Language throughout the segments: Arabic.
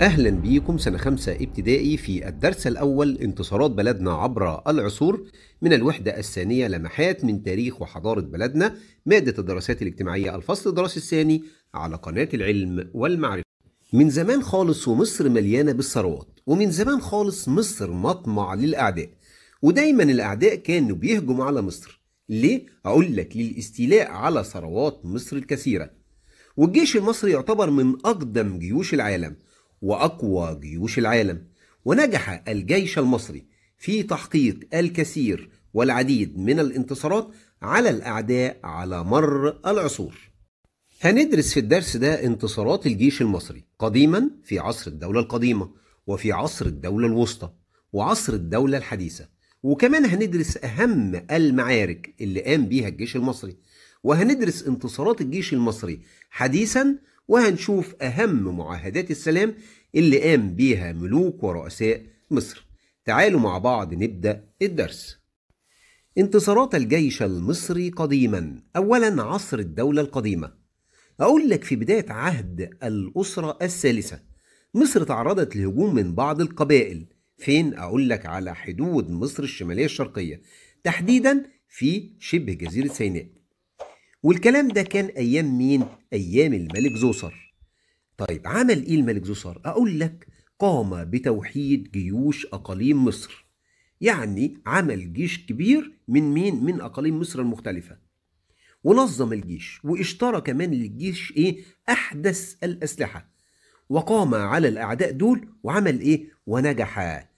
أهلا بيكم سنة خمسة ابتدائي في الدرس الأول انتصارات بلدنا عبر العصور من الوحدة الثانية لمحات من تاريخ وحضارة بلدنا مادة الدراسات الاجتماعية الفصل الدراسي الثاني على قناة العلم والمعرفة من زمان خالص ومصر مليانة بالثروات ومن زمان خالص مصر مطمع للأعداء ودايما الأعداء كانوا بيهجموا على مصر ليه؟ أقول لك للاستيلاء على ثروات مصر الكثيرة والجيش المصري يعتبر من أقدم جيوش العالم وأقوى جيوش العالم ونجح الجيش المصري في تحقيق الكثير والعديد من الانتصارات على الأعداء على مر العصور هندرس في الدرس ده انتصارات الجيش المصري قديما في عصر الدولة القديمة وفي عصر الدولة الوسطى وعصر الدولة الحديثة وكمان هندرس أهم المعارك اللي قام بيها الجيش المصري وهندرس انتصارات الجيش المصري حديثا وهنشوف أهم معاهدات السلام اللي قام بيها ملوك ورؤساء مصر تعالوا مع بعض نبدأ الدرس انتصارات الجيش المصري قديما أولا عصر الدولة القديمة أقول لك في بداية عهد الأسرة الثالثة مصر تعرضت لهجوم من بعض القبائل فين أقول لك على حدود مصر الشمالية الشرقية تحديدا في شبه جزيرة سيناء والكلام ده كان أيام مين؟ أيام الملك زوسر طيب عمل إيه الملك زوسر؟ أقول لك قام بتوحيد جيوش أقاليم مصر يعني عمل جيش كبير من مين؟ من أقاليم مصر المختلفة ونظم الجيش واشترى كمان للجيش إيه؟ أحدث الأسلحة وقام على الأعداء دول وعمل إيه؟ ونجح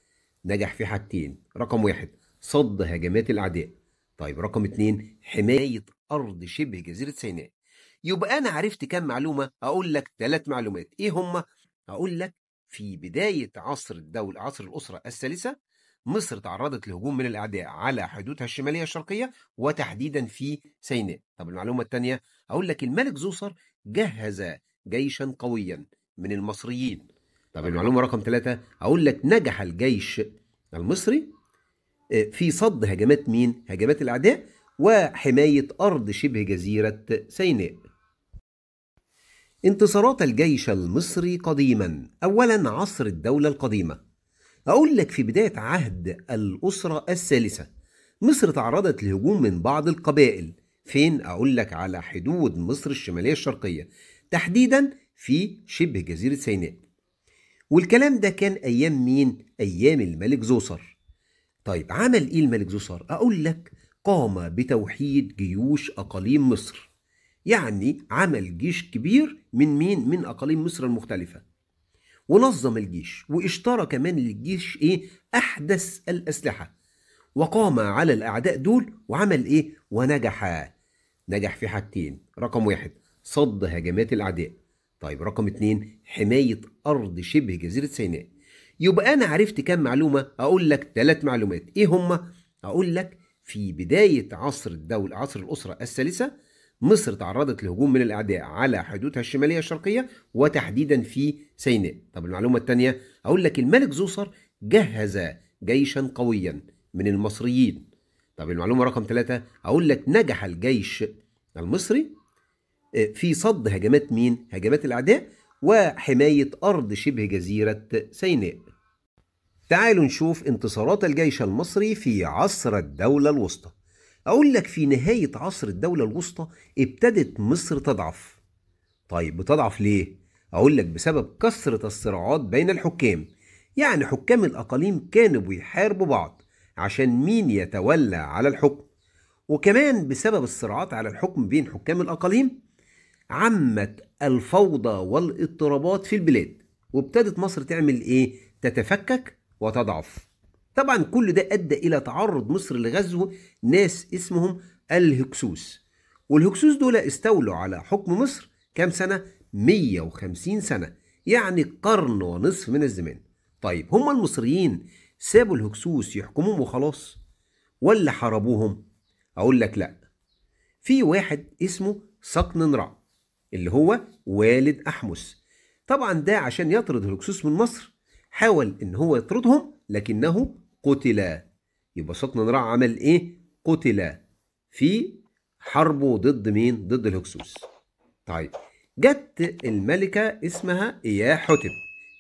نجح في حاجتين رقم واحد صد هجمات الأعداء طيب رقم اتنين حماية أرض شبه جزيرة سيناء يبقى أنا عرفت كام معلومة أقول لك ثلاث معلومات إيه هما؟ أقول لك في بداية عصر الدولة عصر الأسرة الثالثة مصر تعرضت لهجوم من الأعداء على حدودها الشمالية الشرقية وتحديدا في سيناء طب المعلومة الثانية أقول لك الملك زوسر جهز جيشا قويا من المصريين طب المعلومة رقم ثلاثة أقول لك نجح الجيش المصري في صد هجمات مين؟ هجمات الأعداء وحماية أرض شبه جزيرة سيناء. انتصارات الجيش المصري قديما أولا عصر الدولة القديمة أقول لك في بداية عهد الأسرة الثالثة مصر تعرضت لهجوم من بعض القبائل فين أقول لك على حدود مصر الشمالية الشرقية تحديدا في شبه جزيرة سيناء والكلام ده كان أيام مين؟ أيام الملك زوسر طيب عمل إيه الملك زوسر؟ أقول لك قام بتوحيد جيوش أقاليم مصر يعني عمل جيش كبير من مين؟ من أقاليم مصر المختلفة ونظم الجيش واشترى كمان للجيش إيه؟ أحدث الأسلحة وقام على الأعداء دول وعمل إيه؟ ونجح نجح في حاجتين رقم واحد صد هجمات الأعداء طيب رقم اتنين حماية أرض شبه جزيرة سيناء يبقى أنا عرفت كام معلومة أقول لك ثلاث معلومات إيه هما؟ أقول لك في بداية عصر الدولة عصر الأسرة الثالثة مصر تعرضت لهجوم من الأعداء على حدودها الشمالية الشرقية وتحديدا في سيناء طب المعلومة الثانية أقول لك الملك زوسر جهز جيشا قويا من المصريين طب المعلومة رقم ثلاثة أقول لك نجح الجيش المصري آه، في صد هجمات مين؟ هجمات الأعداء وحماية أرض شبه جزيرة سيناء تعالوا نشوف انتصارات الجيش المصري في عصر الدولة الوسطى أقول لك في نهاية عصر الدولة الوسطى ابتدت مصر تضعف طيب بتضعف ليه؟ أقول لك بسبب كثرة الصراعات بين الحكام يعني حكام الأقاليم كانوا بيحاربوا بعض عشان مين يتولى على الحكم وكمان بسبب الصراعات على الحكم بين حكام الأقاليم عمت الفوضى والاضطرابات في البلاد وابتدت مصر تعمل إيه؟ تتفكك وتضعف طبعا كل ده أدى إلى تعرض مصر لغزو ناس اسمهم الهكسوس والهكسوس دول استولوا على حكم مصر كام سنة؟ 150 سنة يعني قرن ونصف من الزمان طيب هم المصريين سابوا الهكسوس يحكموهم وخلاص ولا حاربوهم؟ أقول لك لأ في واحد اسمه سقن نرع اللي هو والد أحمس طبعا ده عشان يطرد الهكسوس من مصر حاول إن هو يطردهم لكنه قتل يبقى صوتنا نراع عمل إيه؟ قتل في حربه ضد مين؟ ضد الهكسوس. طيب جت الملكة اسمها إياه حتب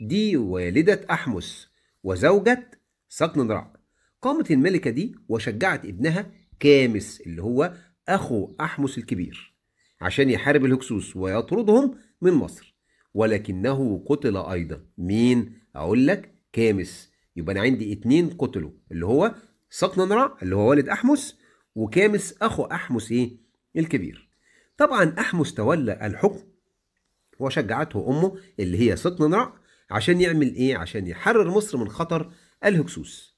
دي والدة أحمس وزوجة سقنضرع قامت الملكة دي وشجعت ابنها كامس اللي هو أخو أحمس الكبير عشان يحارب الهكسوس ويطردهم من مصر ولكنه قتل أيضا مين؟ اقول لك كامس يبقى انا عندي اتنين قتلوا اللي هو سقننرع اللي هو والد احمس وكامس اخو احمس ايه الكبير طبعا احمس تولى الحكم وشجعته امه اللي هي سقننرع عشان يعمل ايه عشان يحرر مصر من خطر الهكسوس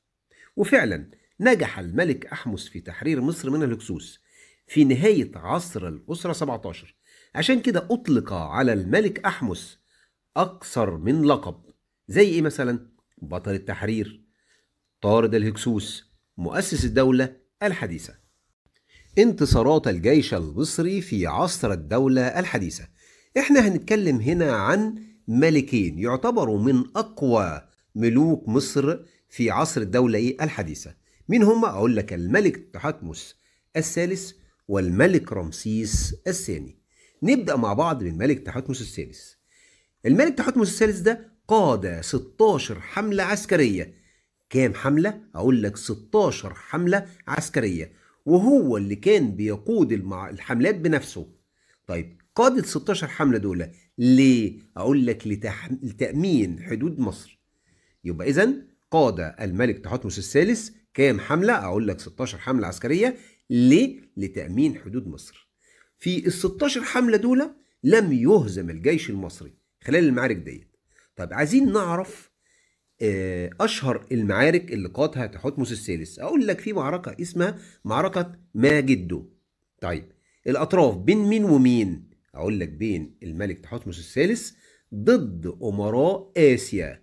وفعلا نجح الملك احمس في تحرير مصر من الهكسوس في نهايه عصر الاسره 17 عشان كده اطلق على الملك احمس اكثر من لقب زي إيه مثلا؟ بطل التحرير طارد الهكسوس مؤسس الدولة الحديثة انتصارات الجيش المصري في عصر الدولة الحديثة احنا هنتكلم هنا عن ملكين يعتبروا من أقوى ملوك مصر في عصر الدولة إيه الحديثة مين هم؟ أقول لك الملك تحتمس الثالث والملك رمسيس الثاني نبدأ مع بعض بالملك تحتمس الثالث الملك تحتمس الثالث ده قاد 16 حملة عسكرية كام حملة؟ أقول لك 16 حملة عسكرية وهو اللي كان بيقود المع... الحملات بنفسه طيب قاد 16 حملة دول ليه؟ أقول لك لتح... لتأمين حدود مصر يبقى إذا قاد الملك تحتمس الثالث كام حملة؟ أقول لك 16 حملة عسكرية ليه؟ لتأمين حدود مصر في ال 16 حملة دول لم يهزم الجيش المصري خلال المعارك ديت طيب عايزين نعرف آه، اشهر المعارك اللي قادها تحتمس الثالث اقول لك في معركه اسمها معركه ماجدو طيب الاطراف بين مين ومين اقول لك بين الملك تحتمس الثالث ضد امراء اسيا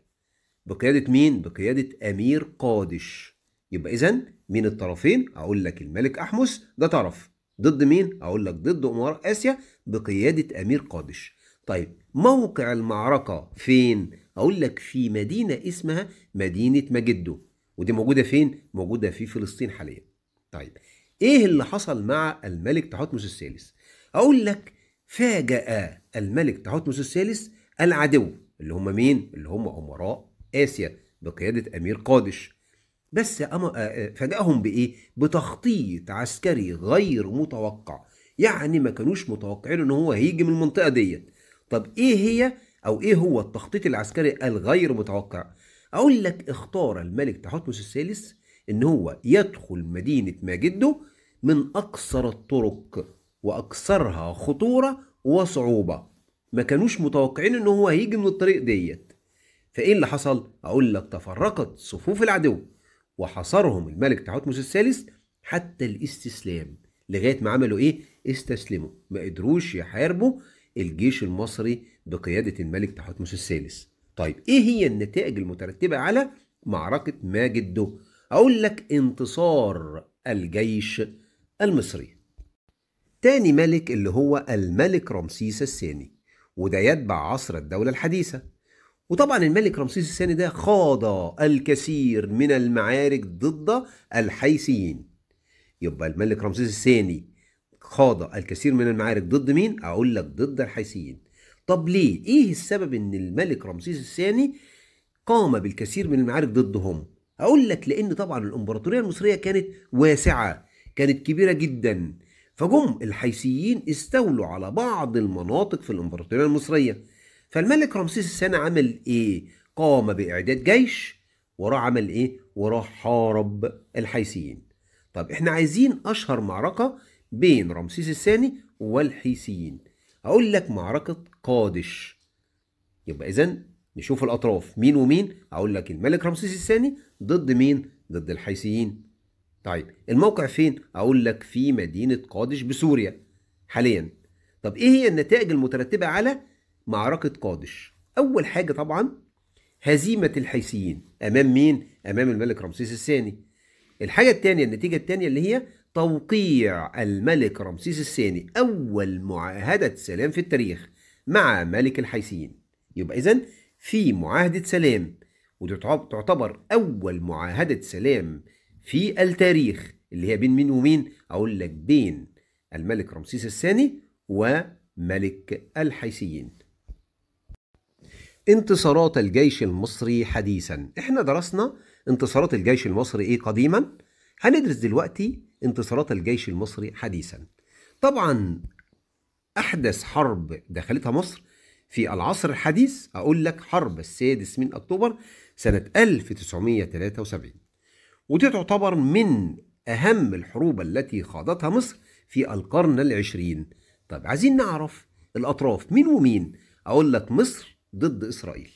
بقياده مين بقياده امير قادش يبقى اذا مين الطرفين اقول لك الملك احمس ده طرف ضد مين اقول لك ضد امراء اسيا بقياده امير قادش طيب موقع المعركة فين؟ أقول لك في مدينة اسمها مدينة مجدو ودي موجودة فين؟ موجودة في فلسطين حاليا طيب إيه اللي حصل مع الملك تحتمس الثالث؟ أقول لك فاجأ الملك تحتمس الثالث العدو اللي هم مين؟ اللي هم أمراء آسيا بقيادة أمير قادش بس أما آه، آه، فاجأهم بإيه؟ بتخطيط عسكري غير متوقع يعني ما كانوش متوقعين إن هو هيجي من المنطقة ديت طب ايه هي او ايه هو التخطيط العسكري الغير متوقع اقول لك اختار الملك تحتمس الثالث ان هو يدخل مدينه ماجدو من اقصر الطرق واكثرها خطوره وصعوبه ما كانوش متوقعين ان هو هيجي من الطريق ديت فايه اللي حصل اقول لك تفرقت صفوف العدو وحصرهم الملك تحتمس الثالث حتى الاستسلام لغايه ما عملوا ايه استسلموا ما قدروش يحاربوا الجيش المصري بقيادة الملك تحتمس الثالث طيب إيه هي النتائج المترتبة على معركة ماجدو أقول لك انتصار الجيش المصري تاني ملك اللي هو الملك رمسيس الثاني وده يتبع عصر الدولة الحديثة وطبعا الملك رمسيس الثاني ده خاض الكثير من المعارك ضد الحيثيين يبقى الملك رمسيس الثاني خاض الكثير من المعارك ضد مين؟ أقول لك ضد الحيثيين طب ليه؟ إيه السبب إن الملك رمسيس الثاني قام بالكثير من المعارك ضدهم؟ أقول لك لأن طبعا الإمبراطورية المصرية كانت واسعة كانت كبيرة جدا فجم الحيثيين استولوا على بعض المناطق في الإمبراطورية المصرية فالملك رمسيس الثاني عمل إيه؟ قام بإعداد جيش وراه عمل إيه؟ وراه حارب الحيثيين طب إحنا عايزين أشهر معركة بين رمسيس الثاني والحيسيين هقول لك معركة قادش يبقى إذا نشوف الأطراف مين ومين هقول لك الملك رمسيس الثاني ضد مين ضد الحيسيين طيب الموقع فين هقول لك في مدينة قادش بسوريا حاليا طب إيه هي النتائج المترتبة على معركة قادش أول حاجة طبعا هزيمة الحيسيين أمام مين أمام الملك رمسيس الثاني الحاجة الثانية النتيجة الثانية اللي هي توقيع الملك رمسيس الثاني أول معاهدة سلام في التاريخ مع ملك الحيسيين يبقى إذن في معاهدة سلام وتعتبر أول معاهدة سلام في التاريخ اللي هي بين مين ومين أقول لك بين الملك رمسيس الثاني وملك الحيسيين انتصارات الجيش المصري حديثا احنا درسنا انتصارات الجيش المصري ايه قديما هندرس دلوقتي انتصارات الجيش المصري حديثا طبعا أحدث حرب دخلتها مصر في العصر الحديث أقول لك حرب السادس من أكتوبر سنة 1973 ودي تعتبر من أهم الحروب التي خاضتها مصر في القرن العشرين طب عايزين نعرف الأطراف مين ومين أقول لك مصر ضد إسرائيل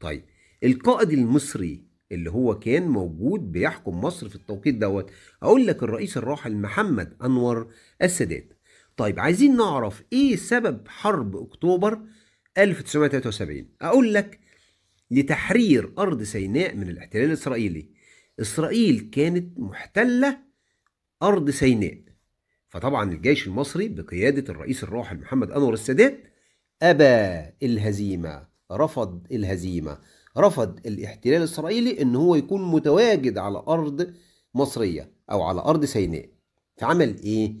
طيب القائد المصري اللي هو كان موجود بيحكم مصر في التوقيت دوت اقول لك الرئيس الراحل محمد انور السادات طيب عايزين نعرف ايه سبب حرب اكتوبر 1973 اقول لك لتحرير ارض سيناء من الاحتلال الاسرائيلي اسرائيل كانت محتله ارض سيناء فطبعا الجيش المصري بقياده الرئيس الراحل محمد انور السادات ابى الهزيمه رفض الهزيمه رفض الاحتلال الإسرائيلي إن هو يكون متواجد على أرض مصرية أو على أرض سيناء فعمل إيه؟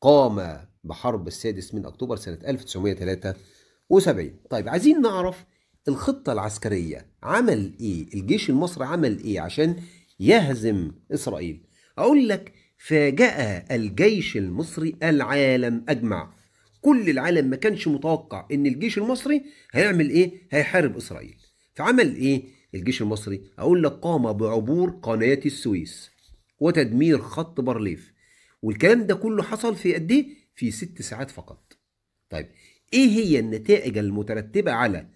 قام بحرب السادس من أكتوبر سنة 1973 طيب عايزين نعرف الخطة العسكرية عمل إيه؟ الجيش المصري عمل إيه عشان يهزم إسرائيل؟ أقول لك فاجأ الجيش المصري العالم أجمع كل العالم ما كانش متوقع ان الجيش المصري هيعمل ايه هيحارب اسرائيل فعمل إيه الجيش المصري؟ أقول لك قام بعبور قناة السويس وتدمير خط بارليف والكلام ده كله حصل في قد إيه؟ في ست ساعات فقط طيب إيه هي النتائج المترتبة على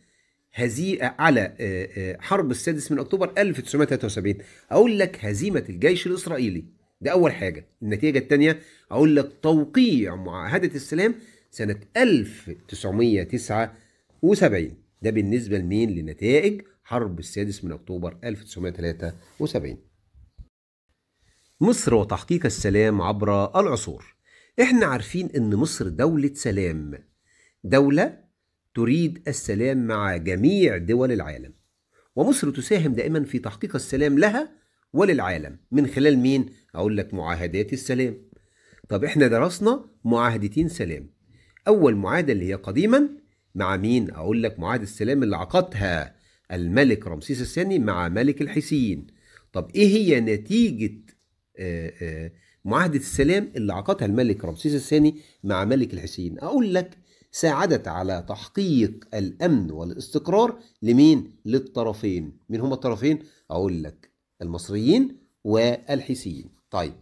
هزي على آه، آه، حرب السادس من أكتوبر 1973 أقول لك هزيمة الجيش الإسرائيلي ده أول حاجة النتيجة الثانية أقول لك توقيع معاهدة السلام سنة 1979 ده بالنسبة لمين؟ لنتائج حرب السادس من أكتوبر 1973 مصر وتحقيق السلام عبر العصور احنا عارفين ان مصر دولة سلام دولة تريد السلام مع جميع دول العالم ومصر تساهم دائما في تحقيق السلام لها وللعالم من خلال مين؟ أقول لك معاهدات السلام طب احنا درسنا معاهدتين سلام أول معاهدة اللي هي قديما مع مين اقول لك معاهده السلام اللي عقدها الملك رمسيس الثاني مع ملك الحسين. طب ايه هي نتيجه آه، آه، معاهده السلام اللي عقدها الملك رمسيس الثاني مع ملك الحسين؟ اقول لك ساعدت على تحقيق الامن والاستقرار لمين للطرفين مين هما الطرفين اقول لك المصريين والحيثيين طيب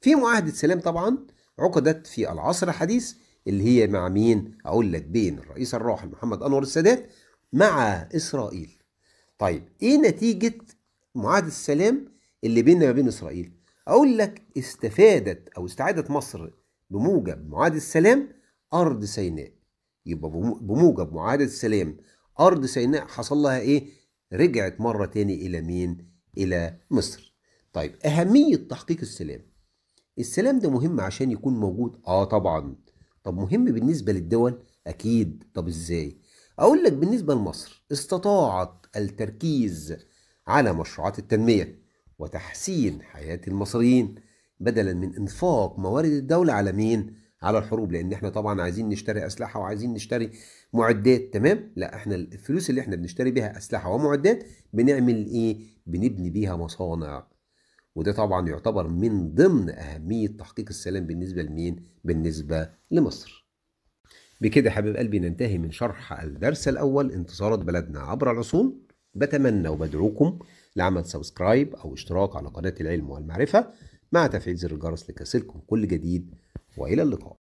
في معاهده سلام طبعا عقدت في العصر الحديث اللي هي مع مين؟ أقول لك بين الرئيس الراحل محمد أنور السادات مع إسرائيل. طيب إيه نتيجة معاهدة السلام اللي بيننا ما بين إسرائيل؟ أقول لك استفادت أو استعادت مصر بموجب معاهدة السلام أرض سيناء. يبقى بموجب معاهدة السلام أرض سيناء حصل لها إيه؟ رجعت مرة تاني إلى مين؟ إلى مصر. طيب أهمية تحقيق السلام. السلام ده مهم عشان يكون موجود؟ آه طبعًا طب مهم بالنسبة للدول أكيد طب إزاي أقول لك بالنسبة لمصر استطاعت التركيز على مشروعات التنمية وتحسين حياة المصريين بدلا من إنفاق موارد الدولة على مين؟ على الحروب لأن إحنا طبعا عايزين نشتري أسلحة وعايزين نشتري معدات تمام؟ لا إحنا الفلوس اللي إحنا بنشتري بها أسلحة ومعدات بنعمل إيه؟ بنبني بيها مصانع وده طبعا يعتبر من ضمن أهمية تحقيق السلام بالنسبة لمين؟ بالنسبة لمصر بكده حبيب قلبي ننتهي من شرح الدرس الأول انتصارات بلدنا عبر العصور بتمنى وبدعوكم لعمل سبسكرايب أو اشتراك على قناة العلم والمعرفة مع تفعيل زر الجرس لكسلكم كل جديد وإلى اللقاء